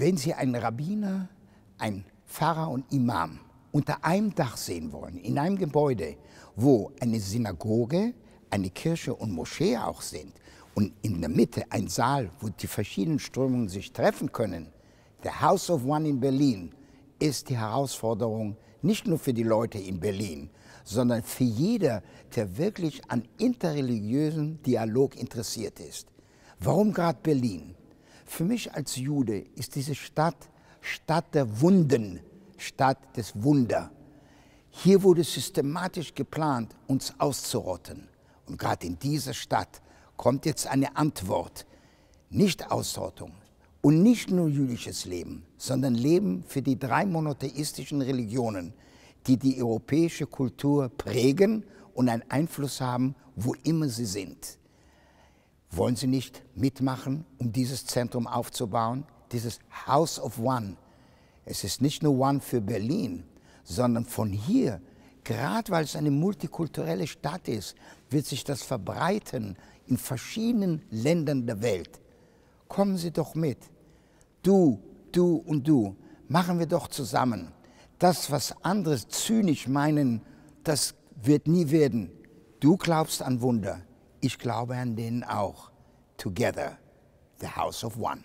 Wenn Sie einen Rabbiner, einen Pfarrer und Imam unter einem Dach sehen wollen, in einem Gebäude, wo eine Synagoge, eine Kirche und Moschee auch sind und in der Mitte ein Saal, wo die verschiedenen Strömungen sich treffen können, der House of One in Berlin ist die Herausforderung nicht nur für die Leute in Berlin, sondern für jeder, der wirklich an interreligiösen Dialog interessiert ist. Warum gerade Berlin? Für mich als Jude ist diese Stadt Stadt der Wunden, Stadt des Wunder. Hier wurde systematisch geplant, uns auszurotten. Und gerade in dieser Stadt kommt jetzt eine Antwort. Nicht Ausrottung und nicht nur jüdisches Leben, sondern Leben für die drei monotheistischen Religionen, die die europäische Kultur prägen und einen Einfluss haben, wo immer sie sind. Wollen Sie nicht mitmachen, um dieses Zentrum aufzubauen? Dieses House of One. Es ist nicht nur One für Berlin, sondern von hier, gerade weil es eine multikulturelle Stadt ist, wird sich das verbreiten in verschiedenen Ländern der Welt. Kommen Sie doch mit. Du, du und du. Machen wir doch zusammen. Das, was andere zynisch meinen, das wird nie werden. Du glaubst an Wunder. Ich glaube an den auch. Together, the House of One.